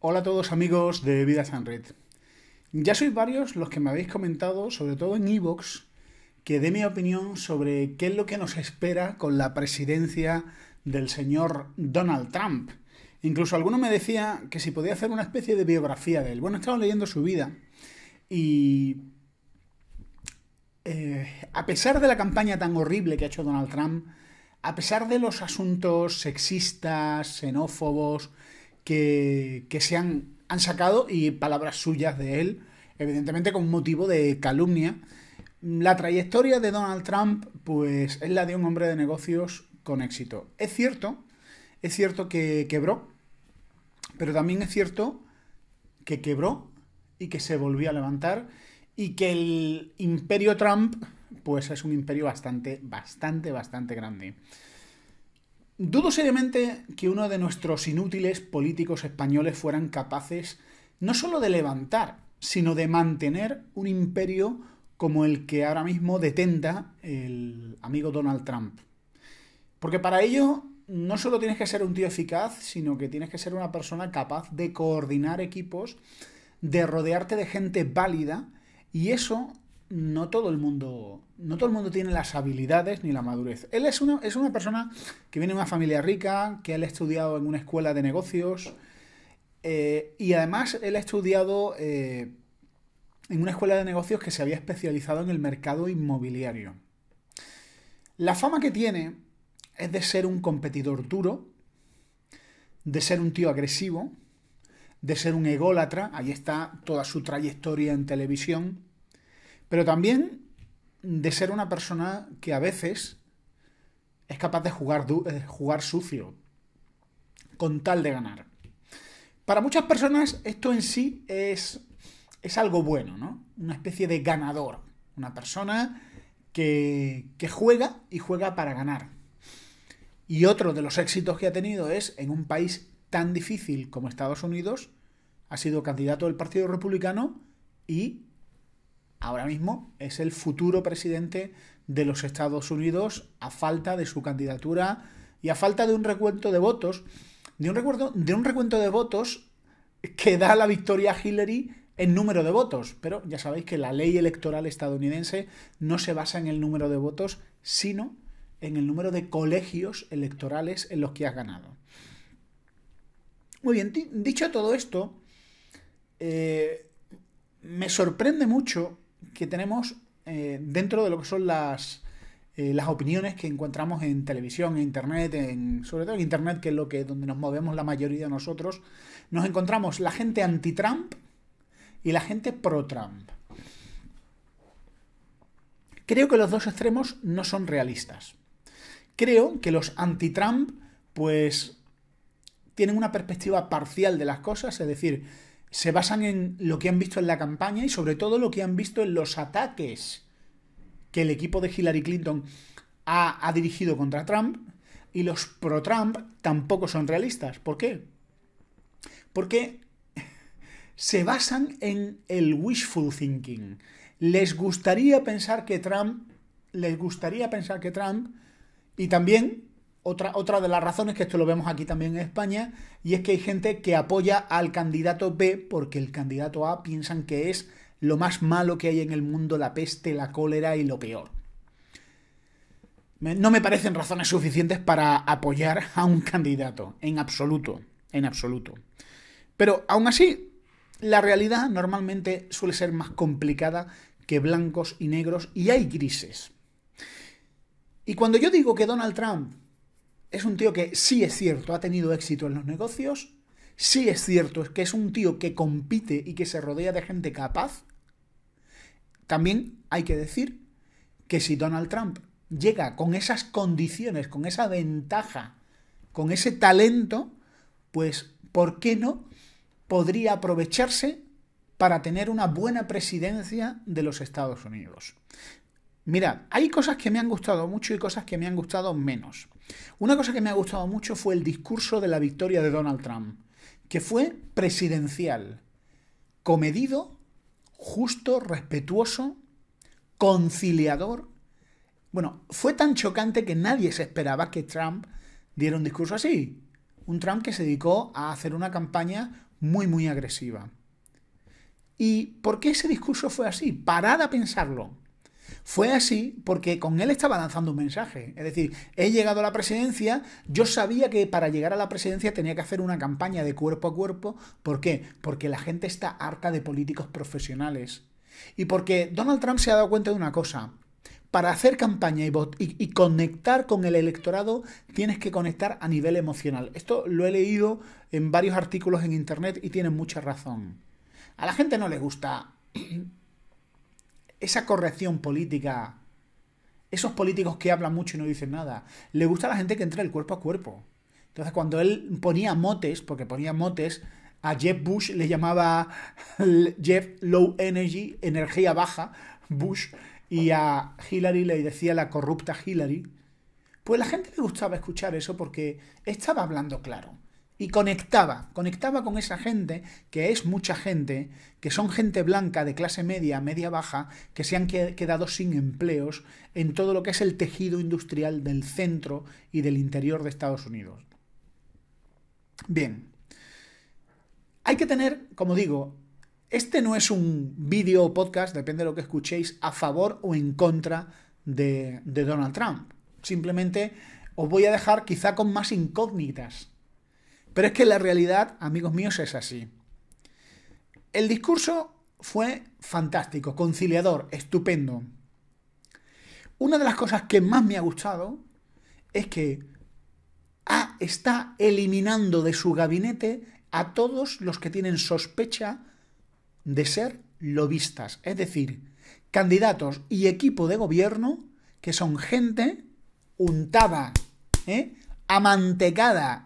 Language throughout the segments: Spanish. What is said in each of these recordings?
Hola a todos amigos de Vida San Red. Ya sois varios los que me habéis comentado, sobre todo en Evox, que dé mi opinión sobre qué es lo que nos espera con la presidencia del señor Donald Trump. Incluso alguno me decía que si podía hacer una especie de biografía de él. Bueno, estamos leyendo su vida y... Eh, a pesar de la campaña tan horrible que ha hecho Donald Trump, a pesar de los asuntos sexistas, xenófobos, que, se han, han sacado y palabras suyas de él, evidentemente con motivo de calumnia. La trayectoria de Donald Trump, pues es la de un hombre de negocios con éxito. Es cierto, es cierto que quebró, pero también es cierto que quebró y que se volvió a levantar y que el imperio Trump, pues es un imperio bastante, bastante, bastante grande. Dudo seriamente que uno de nuestros inútiles políticos españoles fueran capaces no solo de levantar, sino de mantener un imperio como el que ahora mismo detenta el amigo Donald Trump. Porque para ello no solo tienes que ser un tío eficaz, sino que tienes que ser una persona capaz de coordinar equipos, de rodearte de gente válida, y eso no todo el mundo no todo el mundo tiene las habilidades ni la madurez. Él es una, persona que viene de una familia rica, que él ha estudiado en una escuela de negocios eh, y además él ha estudiado eh, en una escuela de negocios que se había especializado en el mercado inmobiliario. La fama que tiene es de ser un competidor duro, de ser un tío agresivo, de ser un ególatra, ahí está toda su trayectoria en televisión, pero también de ser una persona que a veces es capaz de jugar, eh, jugar sucio con tal de ganar. Para muchas personas esto en sí es, es algo bueno, ¿no? Una especie de ganador. Una persona que juega y juega para ganar. Y otro de los éxitos que ha tenido es en un país tan difícil como Estados Unidos, ha sido candidato del Partido Republicano y ahora mismo es el futuro presidente de los Estados Unidos a falta de su candidatura y a falta de un recuento de votos, de un, recuento de votos que da la victoria a Hillary en número de votos, pero ya sabéis que la ley electoral estadounidense no se basa en el número de votos, sino en el número de colegios electorales en los que has ganado. Muy bien, dicho todo esto, eh, me sorprende mucho que tenemos eh, dentro de lo que son las, eh, las opiniones que encontramos en televisión, en internet, en, sobre todo en internet, que es lo que donde nos movemos la mayoría de nosotros, nos encontramos la gente anti-Trump y la gente pro-Trump. Creo que los dos extremos no son realistas. Creo que los anti-Trump, pues, tienen una perspectiva parcial de las cosas, es decir, se basan en lo que han visto en la campaña y sobre todo lo que han visto en los ataques que el equipo de Hillary Clinton ha, dirigido contra Trump y los pro-Trump tampoco son realistas. ¿Por qué? Porque se basan en el wishful thinking. Les gustaría pensar que Trump, les gustaría pensar que Trump, y también otra, otra de las razones que esto lo vemos aquí también en España, y es que hay gente que apoya al candidato B porque el candidato A piensan que es lo más malo que hay en el mundo, la peste, la cólera y lo peor. No me parecen razones suficientes para apoyar a un candidato, en absoluto, en absoluto. Pero aún así, la realidad normalmente suele ser más complicada que blancos y negros y hay grises. Y cuando yo digo que Donald Trump es un tío que sí es cierto, ha tenido éxito en los negocios, sí es cierto, es que es un tío que compite y que se rodea de gente capaz. También hay que decir que si Donald Trump llega con esas condiciones, con esa ventaja, con ese talento, pues, ¿por qué no podría aprovecharse para tener una buena presidencia de los Estados Unidos? Mirad, hay cosas que me han gustado mucho y cosas que me han gustado menos. Una cosa que me ha gustado mucho fue el discurso de la victoria de Donald Trump, que fue presidencial, comedido, justo, respetuoso, conciliador. Bueno, fue tan chocante que nadie se esperaba que Trump diera un discurso así. Un Trump que se dedicó a hacer una campaña muy, muy agresiva. ¿Y por qué ese discurso fue así? Parad a pensarlo. Fue así porque con él estaba lanzando un mensaje. Es decir, he llegado a la presidencia, yo sabía que para llegar a la presidencia tenía que hacer una campaña de cuerpo a cuerpo. ¿Por qué? Porque la gente está harta de políticos profesionales. Y porque Donald Trump se ha dado cuenta de una cosa. Para hacer campaña y, conectar con el electorado tienes que conectar a nivel emocional. Esto lo he leído en varios artículos en Internet y tienen mucha razón. A la gente no le gusta esa corrección política, esos políticos que hablan mucho y no dicen nada, le gusta a la gente que entra el cuerpo a cuerpo. Entonces, cuando él ponía motes, porque ponía motes, a Jeff Bush le llamaba Jeff Low Energy, energía baja, Bush, y a Hillary le decía la corrupta Hillary. Pues la gente le gustaba escuchar eso porque estaba hablando claro y conectaba, conectaba con esa gente, que es mucha gente, que son gente blanca de clase media, media baja, que se han quedado sin empleos en todo lo que es el tejido industrial del centro y del interior de Estados Unidos. Bien, hay que tener, como digo, este no es un vídeo o podcast, depende de lo que escuchéis, a favor o en contra de, de Donald Trump. Simplemente os voy a dejar quizá con más incógnitas pero es que la realidad, amigos míos, es así. El discurso fue fantástico, conciliador, estupendo. Una de las cosas que más me ha gustado es que está eliminando de su gabinete a todos los que tienen sospecha de ser lobistas, es decir, candidatos y equipo de gobierno que son gente untada, ¿eh? amantecada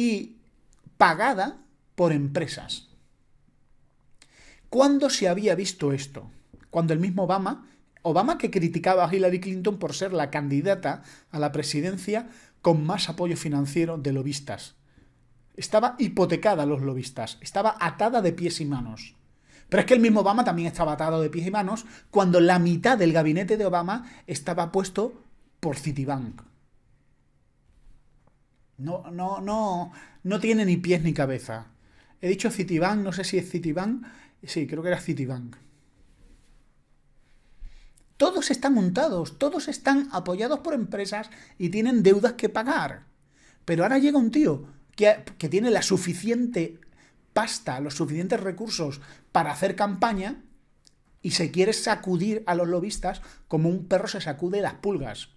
y pagada por empresas. ¿Cuándo se había visto esto? Cuando el mismo Obama, Obama que criticaba a Hillary Clinton por ser la candidata a la presidencia con más apoyo financiero de lobistas. Estaba hipotecada a los lobistas, estaba atada de pies y manos. Pero es que el mismo Obama también estaba atado de pies y manos cuando la mitad del gabinete de Obama estaba puesto por Citibank. No, no, no, tiene ni pies ni cabeza. He dicho Citibank, no sé si es Citibank. Sí, creo que era Citibank. Todos están montados, todos están apoyados por empresas y tienen deudas que pagar. Pero ahora llega un tío que, que tiene la suficiente pasta, los suficientes recursos para hacer campaña y se quiere sacudir a los lobistas como un perro se sacude las pulgas.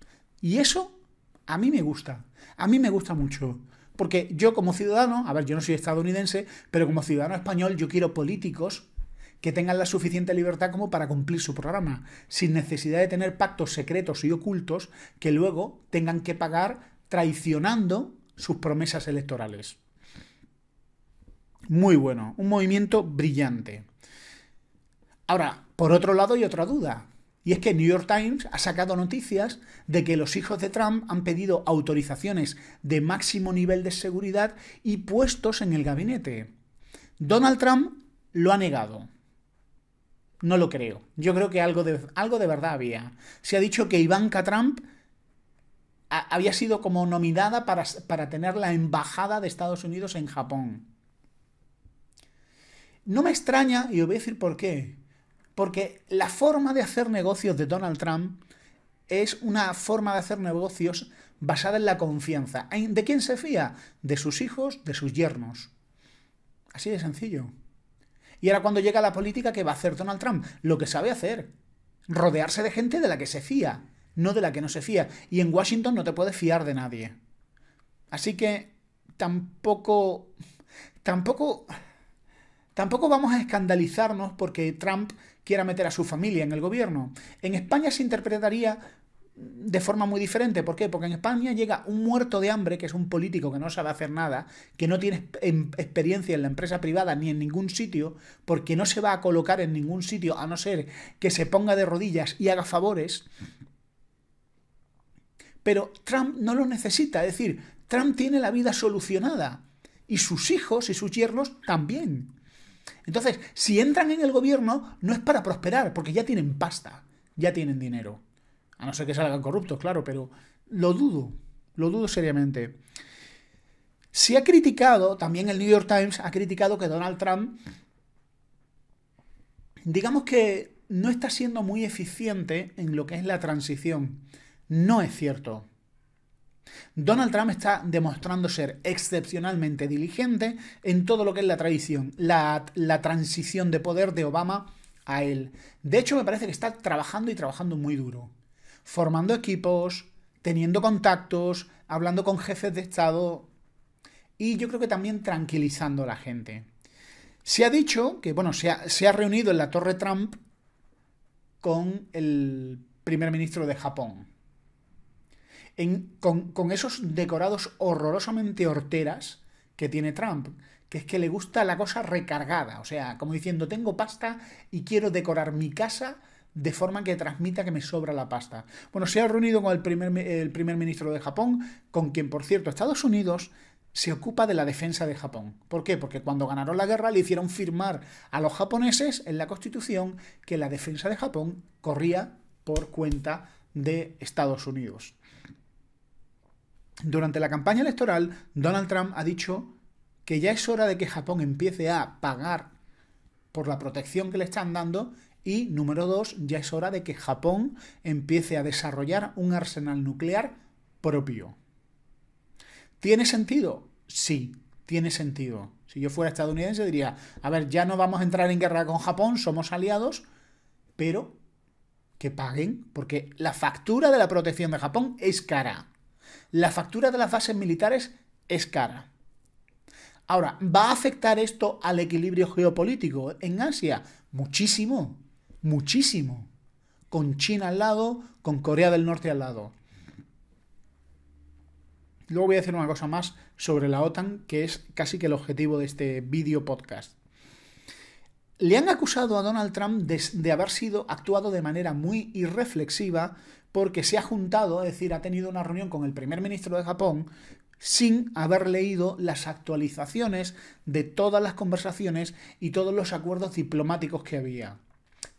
Y eso a mí me gusta, a mí me gusta mucho. Porque yo como ciudadano, a ver, yo no soy estadounidense, pero como ciudadano español yo quiero políticos que tengan la suficiente libertad como para cumplir su programa, sin necesidad de tener pactos secretos y ocultos que luego tengan que pagar traicionando sus promesas electorales. Muy bueno, un movimiento brillante. Ahora, por otro lado hay otra duda. Y es que New York Times ha sacado noticias de que los hijos de Trump han pedido autorizaciones de máximo nivel de seguridad y puestos en el gabinete. Donald Trump lo ha negado. No lo creo. Yo creo que algo de, algo de verdad había. Se ha dicho que Ivanka Trump había sido como nominada para, para tener la embajada de Estados Unidos en Japón. No me extraña, y os voy a decir por qué, porque la forma de hacer negocios de Donald Trump es una forma de hacer negocios basada en la confianza. ¿De quién se fía? De sus hijos, de sus yernos. Así de sencillo. Y ahora cuando llega la política, ¿qué va a hacer Donald Trump? Lo que sabe hacer. Rodearse de gente de la que se fía, no de la que no se fía. Y en Washington no te puedes fiar de nadie. Así que tampoco... Tampoco Tampoco vamos a escandalizarnos porque Trump quiera meter a su familia en el gobierno. En España se interpretaría de forma muy diferente. ¿Por qué? Porque en España llega un muerto de hambre, que es un político que no sabe hacer nada, que no tiene em, experiencia en la empresa privada ni en ningún sitio, porque no se va a colocar en ningún sitio a no ser que se ponga de rodillas y haga favores. Pero Trump no lo necesita, es decir, Trump tiene la vida solucionada y sus hijos y sus yernos también. Entonces, si entran en el gobierno, no es para prosperar, porque ya tienen pasta, ya tienen dinero. A no ser que salgan corruptos, claro, pero lo dudo, lo dudo seriamente. Se ha criticado, también el New York Times ha criticado que Donald Trump, digamos que no está siendo muy eficiente en lo que es la transición. No es cierto. Donald Trump está demostrando ser excepcionalmente diligente en todo lo que es la tradición, la, transición de poder de Obama a él. De hecho, me parece que está trabajando y trabajando muy duro, formando equipos, teniendo contactos, hablando con jefes de Estado y yo creo que también tranquilizando a la gente. Se ha dicho que, bueno, se ha reunido en la Torre Trump con el primer ministro de Japón, con, esos decorados horrorosamente horteras que tiene Trump, que es que le gusta la cosa recargada, o sea, como diciendo, tengo pasta y quiero decorar mi casa de forma que transmita que me sobra la pasta. Bueno, se ha reunido con el primer, el primer ministro de Japón, con quien, por cierto, Estados Unidos se ocupa de la defensa de Japón. ¿Por qué? Porque cuando ganaron la guerra le hicieron firmar a los japoneses en la Constitución que la defensa de Japón corría por cuenta de Estados Unidos. Durante la campaña electoral, Donald Trump ha dicho que ya es hora de que Japón empiece a pagar por la protección que le están dando y número dos, ya es hora de que Japón empiece a desarrollar un arsenal nuclear propio. ¿Tiene sentido? Sí, tiene sentido. Si yo fuera estadounidense diría, a ver, ya no vamos a entrar en guerra con Japón, somos aliados, pero que paguen, porque la factura de la protección de Japón es cara la factura de las bases militares es cara. Ahora, ¿va a afectar esto al equilibrio geopolítico en Asia? Muchísimo, muchísimo. Con China al lado, con Corea del Norte al lado. Luego voy a decir una cosa más sobre la OTAN, que es casi que el objetivo de este vídeo podcast le han acusado a Donald Trump de, haber sido actuado de manera muy irreflexiva porque se ha juntado, es decir, ha tenido una reunión con el primer ministro de Japón sin haber leído las actualizaciones de todas las conversaciones y todos los acuerdos diplomáticos que había.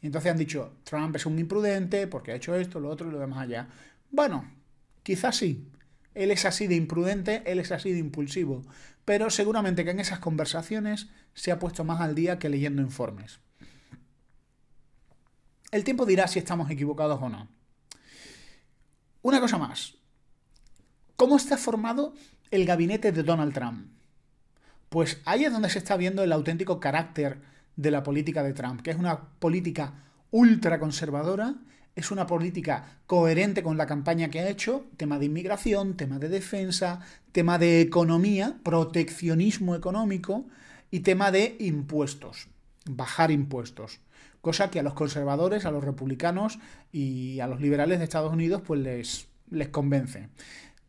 Y entonces han dicho, Trump es un imprudente porque ha hecho esto, lo otro y lo demás allá. Bueno, quizás sí, él es así de imprudente, él es así de impulsivo, pero seguramente que en esas conversaciones se ha puesto más al día que leyendo informes. El tiempo dirá si estamos equivocados o no. Una cosa más. ¿Cómo está formado el gabinete de Donald Trump? Pues ahí es donde se está viendo el auténtico carácter de la política de Trump, que es una política ultraconservadora es una política coherente con la campaña que ha hecho, tema de inmigración, tema de defensa, tema de economía, proteccionismo económico y tema de impuestos, bajar impuestos. Cosa que a los conservadores, a los republicanos y a los liberales de Estados Unidos pues les, les convence.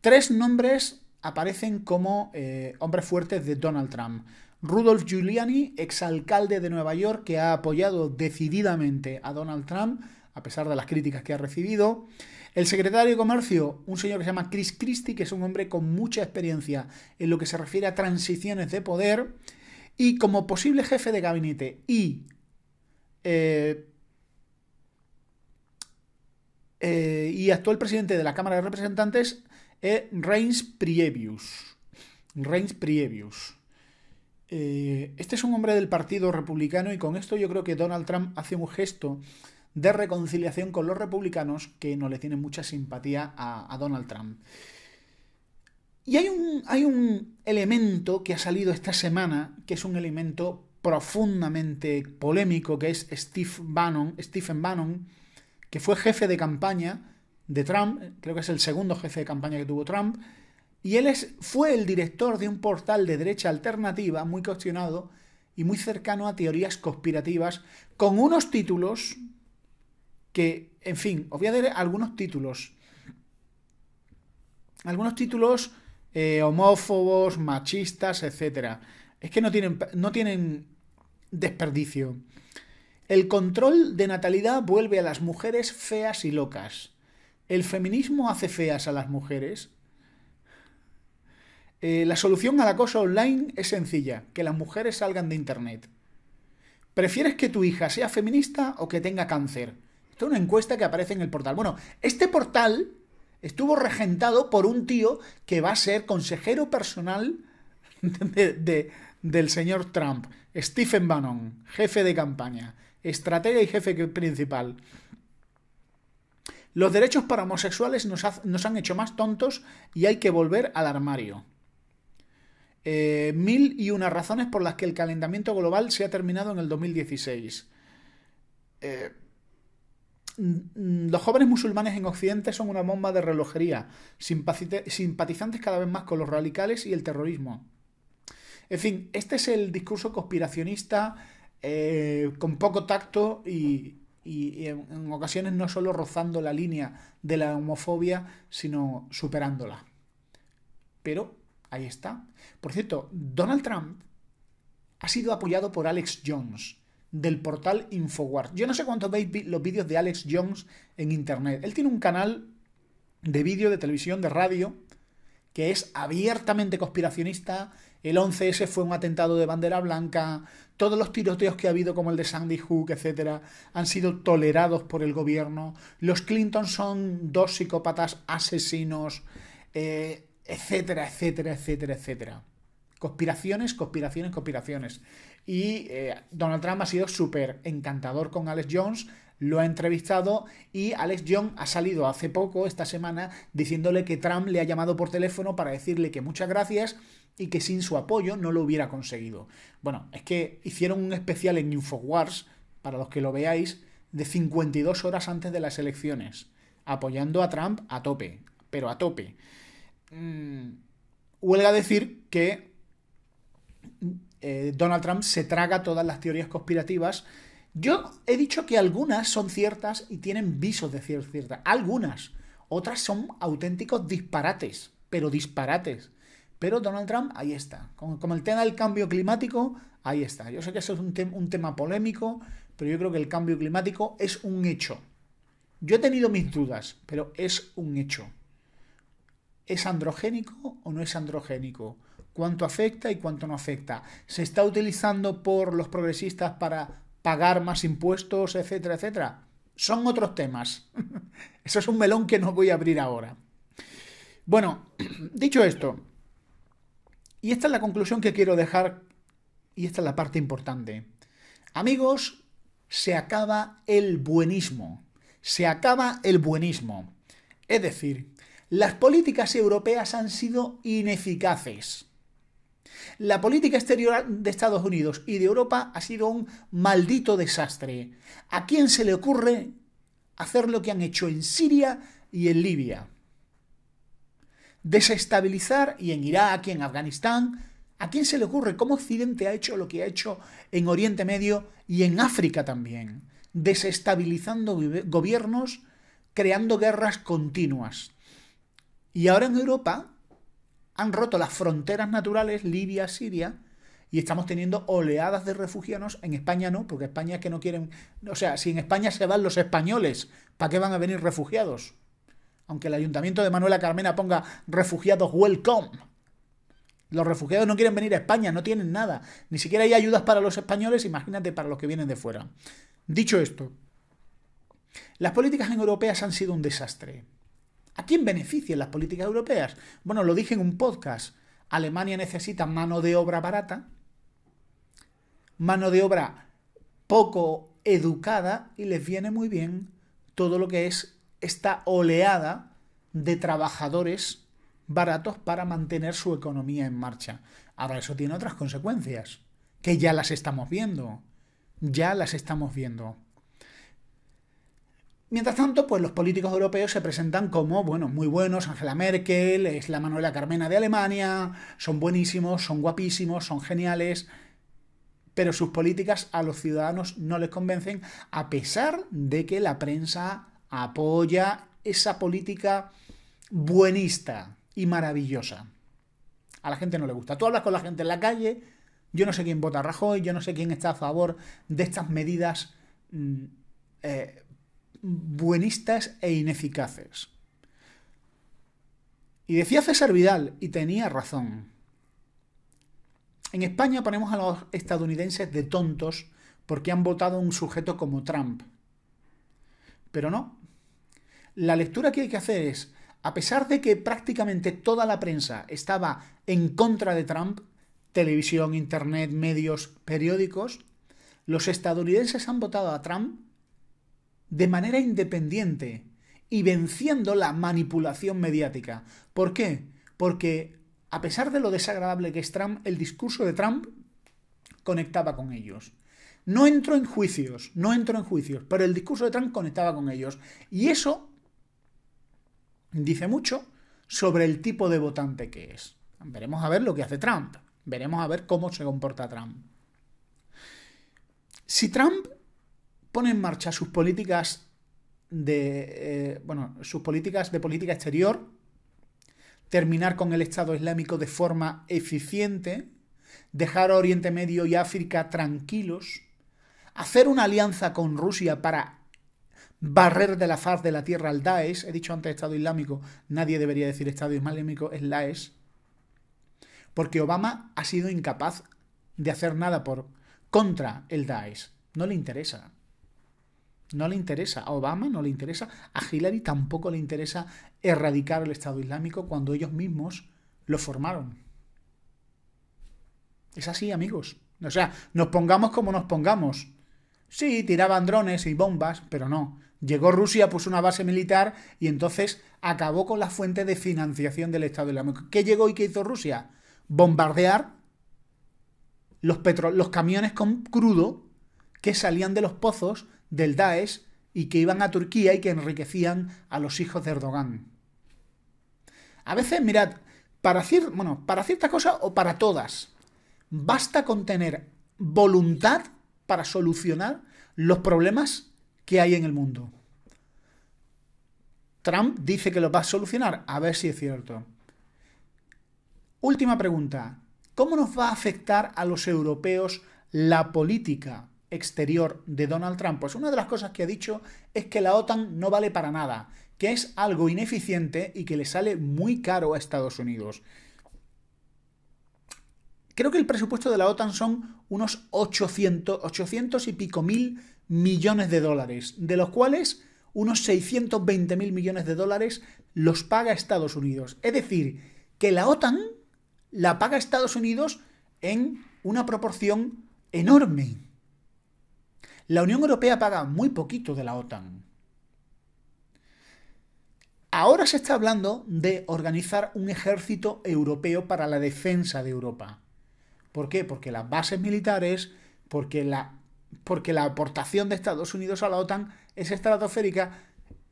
Tres nombres aparecen como eh, hombres fuertes de Donald Trump. Rudolf Giuliani, exalcalde de Nueva York, que ha apoyado decididamente a Donald Trump, a pesar de las críticas que ha recibido. El secretario de Comercio, un señor que se llama Chris Christie, que es un hombre con mucha experiencia en lo que se refiere a transiciones de poder. Y como posible jefe de gabinete y eh, eh, y actual presidente de la Cámara de Representantes, eh, Reigns Reince Reigns este es un hombre del Partido Republicano y con esto yo creo que Donald Trump hace un gesto de reconciliación con los republicanos que no le tienen mucha simpatía a, Donald Trump. Y hay un, hay un elemento que ha salido esta semana, que es un elemento profundamente polémico, que es Steve Bannon, Stephen Bannon, que fue jefe de campaña de Trump, creo que es el segundo jefe de campaña que tuvo Trump, y él es, fue el director de un portal de derecha alternativa muy cuestionado y muy cercano a teorías conspirativas, con unos títulos que, en fin, os voy a dar algunos títulos. Algunos títulos eh, homófobos, machistas, etc. Es que no tienen, no tienen desperdicio. El control de natalidad vuelve a las mujeres feas y locas. ¿El feminismo hace feas a las mujeres? Eh, la solución a la cosa online es sencilla, que las mujeres salgan de Internet. ¿Prefieres que tu hija sea feminista o que tenga cáncer? Esto es una encuesta que aparece en el portal. Bueno, este portal estuvo regentado por un tío que va a ser consejero personal de, del señor Trump, Stephen Bannon, jefe de campaña, estratega y jefe principal. Los derechos para homosexuales nos, han hecho más tontos y hay que volver al armario. Eh, mil y unas razones por las que el calentamiento global se ha terminado en el 2016. Eh, Mm, los jóvenes musulmanes en Occidente son una bomba de relojería, simpatizantes cada vez más con los radicales y el terrorismo. En fin, este es el discurso conspiracionista eh, con poco tacto y, en ocasiones no solo rozando la línea de la homofobia, sino superándola. Pero ahí está. Por cierto, Donald Trump ha sido apoyado por Alex Jones del portal Infowars. Yo no sé cuántos veis los vídeos de Alex Jones en internet. Él tiene un canal de vídeo, de televisión, de radio, que es abiertamente conspiracionista. El 11S fue un atentado de bandera blanca. Todos los tiroteos que ha habido, como el de Sandy Hook, etcétera, han sido tolerados por el gobierno. Los Clinton son dos psicópatas asesinos, etc., eh, etcétera, etcétera, etcétera, etcétera. Conspiraciones, conspiraciones, conspiraciones. Y eh, Donald Trump ha sido súper encantador con Alex Jones, lo ha entrevistado y Alex Jones ha salido hace poco, esta semana, diciéndole que Trump le ha llamado por teléfono para decirle que muchas gracias y que sin su apoyo no lo hubiera conseguido. Bueno, es que hicieron un especial en Infowars, para los que lo veáis, de 52 horas antes de las elecciones, apoyando a Trump a tope, pero a tope. Mm, huelga decir que eh, Donald Trump se traga todas las teorías conspirativas. Yo he dicho que algunas son ciertas y tienen visos de cierta, ciertas. Algunas. Otras son auténticos disparates, pero disparates. Pero Donald Trump, ahí está. Como, el tema del cambio climático, ahí está. Yo sé que eso es un tema polémico, pero yo creo que el cambio climático es un hecho. Yo he tenido mis dudas, pero es un hecho. ¿Es androgénico o no es androgénico? cuánto afecta y cuánto no afecta. ¿Se está utilizando por los progresistas para pagar más impuestos, etcétera, etcétera? Son otros temas. Eso es un melón que no voy a abrir ahora. Bueno, dicho esto, y esta es la conclusión que quiero dejar, y esta es la parte importante. Amigos, se acaba el buenismo. Se acaba el buenismo. Es decir, las políticas europeas han sido ineficaces. La política exterior de Estados Unidos y de Europa ha sido un maldito desastre. ¿A quién se le ocurre hacer lo que han hecho en Siria y en Libia? Desestabilizar y en Irak y en Afganistán. ¿A quién se le ocurre cómo Occidente ha hecho lo que ha hecho en Oriente Medio y en África también? Desestabilizando gobiernos, creando guerras continuas. Y ahora en Europa han roto las fronteras naturales Libia, Siria, y estamos teniendo oleadas de refugiados. En España no, porque España es que no quieren. O sea, si en España se van los españoles, ¿para qué van a venir refugiados? Aunque el ayuntamiento de Manuela Carmena ponga refugiados welcome. Los refugiados no quieren venir a España, no tienen nada. Ni siquiera hay ayudas para los españoles, imagínate para los que vienen de fuera. Dicho esto, las políticas en europeas han sido un desastre. ¿A quién benefician las políticas europeas? Bueno, lo dije en un podcast. Alemania necesita mano de obra barata, mano de obra poco educada y les viene muy bien todo lo que es esta oleada de trabajadores baratos para mantener su economía en marcha. Ahora eso tiene otras consecuencias, que ya las estamos viendo, ya las estamos viendo. Mientras tanto, pues los políticos europeos se presentan como, bueno, muy buenos, Angela Merkel, es la Manuela Carmena de Alemania, son buenísimos, son guapísimos, son geniales, pero sus políticas a los ciudadanos no les convencen, a pesar de que la prensa apoya esa política buenista y maravillosa. A la gente no le gusta. Tú hablas con la gente en la calle, yo no sé quién vota Rajoy, yo no sé quién está a favor de estas medidas mm, eh, buenistas e ineficaces. Y decía César Vidal, y tenía razón. En España ponemos a los estadounidenses de tontos porque han votado a un sujeto como Trump. Pero no. La lectura que hay que hacer es, a pesar de que prácticamente toda la prensa estaba en contra de Trump, televisión, internet, medios, periódicos, los estadounidenses han votado a Trump de manera independiente y venciendo la manipulación mediática. ¿Por qué? Porque a pesar de lo desagradable que es Trump, el discurso de Trump conectaba con ellos. No entro en juicios, no entro en juicios, pero el discurso de Trump conectaba con ellos. Y eso dice mucho sobre el tipo de votante que es. Veremos a ver lo que hace Trump. Veremos a ver cómo se comporta Trump. Si Trump pone en marcha sus políticas de eh, bueno, sus políticas de política exterior, terminar con el Estado Islámico de forma eficiente, dejar a Oriente Medio y África tranquilos, hacer una alianza con Rusia para barrer de la faz de la tierra al Daesh, he dicho antes Estado Islámico, nadie debería decir Estado Islámico, es Daesh, porque Obama ha sido incapaz de hacer nada por contra el Daesh, no le interesa. No le interesa. A Obama no le interesa. A Hillary tampoco le interesa erradicar el Estado Islámico cuando ellos mismos lo formaron. Es así, amigos. O sea, nos pongamos como nos pongamos. Sí, tiraban drones y bombas, pero no. Llegó Rusia, puso una base militar y entonces acabó con la fuente de financiación del Estado Islámico. ¿Qué llegó y qué hizo Rusia? Bombardear los, los camiones con crudo que salían de los pozos del Daesh y que iban a Turquía y que enriquecían a los hijos de Erdogan. A veces, mirad, para, para ciertas cosas o para todas, basta con tener voluntad para solucionar los problemas que hay en el mundo. Trump dice que lo va a solucionar, a ver si es cierto. Última pregunta. ¿Cómo nos va a afectar a los europeos la política? exterior de Donald Trump? Pues una de las cosas que ha dicho es que la OTAN no vale para nada, que es algo ineficiente y que le sale muy caro a Estados Unidos. Creo que el presupuesto de la OTAN son unos 800, 800 y pico mil millones de dólares, de los cuales unos 620 mil millones de dólares los paga Estados Unidos. Es decir, que la OTAN la paga Estados Unidos en una proporción enorme. La Unión Europea paga muy poquito de la OTAN. Ahora se está hablando de organizar un ejército europeo para la defensa de Europa. ¿Por qué? Porque las bases militares, porque la, porque la aportación de Estados Unidos a la OTAN es estratosférica.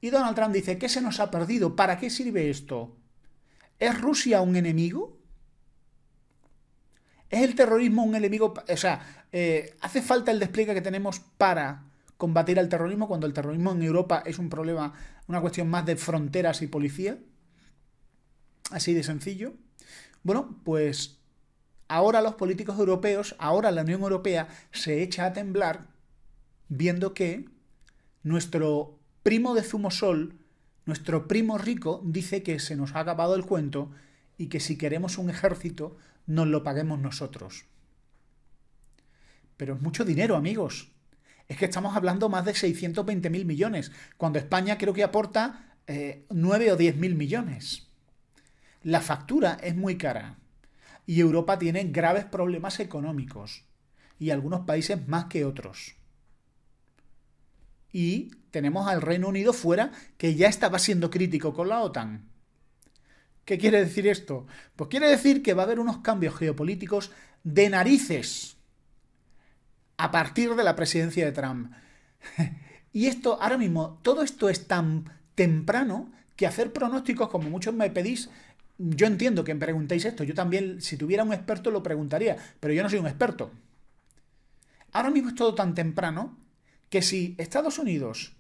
Y Donald Trump dice, ¿qué se nos ha perdido? ¿Para qué sirve esto? ¿Es Rusia un enemigo? ¿Es el terrorismo un enemigo? O sea, eh, ¿hace falta el despliegue que tenemos para combatir al terrorismo cuando el terrorismo en Europa es un problema, una cuestión más de fronteras y policía? Así de sencillo. Bueno, pues ahora los políticos europeos, ahora la Unión Europea se echa a temblar viendo que nuestro primo de sol, nuestro primo rico, dice que se nos ha acabado el cuento y que si queremos un ejército nos lo paguemos nosotros. Pero es mucho dinero, amigos. Es que estamos hablando más de 620 mil millones, cuando España creo que aporta 9 eh, o 10.000 mil millones. La factura es muy cara y Europa tiene graves problemas económicos y algunos países más que otros. Y tenemos al Reino Unido fuera que ya estaba siendo crítico con la OTAN. ¿Qué quiere decir esto? Pues quiere decir que va a haber unos cambios geopolíticos de narices a partir de la presidencia de Trump. y esto, ahora mismo, todo esto es tan temprano que hacer pronósticos, como muchos me pedís, yo entiendo que me preguntéis esto. Yo también, si tuviera un experto, lo preguntaría, pero yo no soy un experto. Ahora mismo es todo tan temprano que si Estados Unidos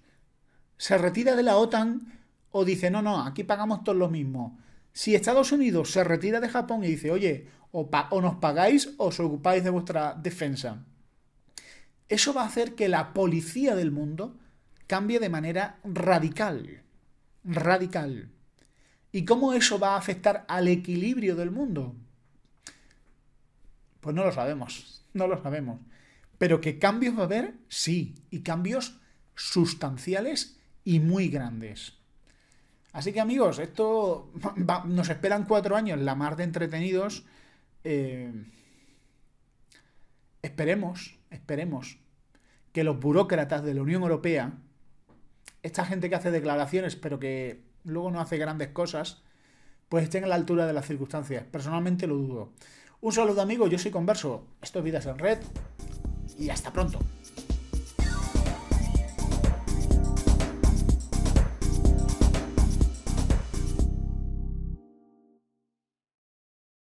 se retira de la OTAN o dice, no, no, aquí pagamos todos lo mismo, si Estados Unidos se retira de Japón y dice, oye, o, nos pagáis o os ocupáis de vuestra defensa, eso va a hacer que la policía del mundo cambie de manera radical. Radical. ¿Y cómo eso va a afectar al equilibrio del mundo? Pues no lo sabemos, no lo sabemos. Pero que cambios va a haber, sí, y cambios sustanciales y muy grandes. Así que amigos, esto nos esperan cuatro años, la mar de entretenidos. Eh, esperemos, esperemos que los burócratas de la Unión Europea, esta gente que hace declaraciones pero que luego no hace grandes cosas, pues estén a la altura de las circunstancias. Personalmente lo dudo. Un saludo amigos, yo soy Converso, esto es Vidas en Red y hasta pronto.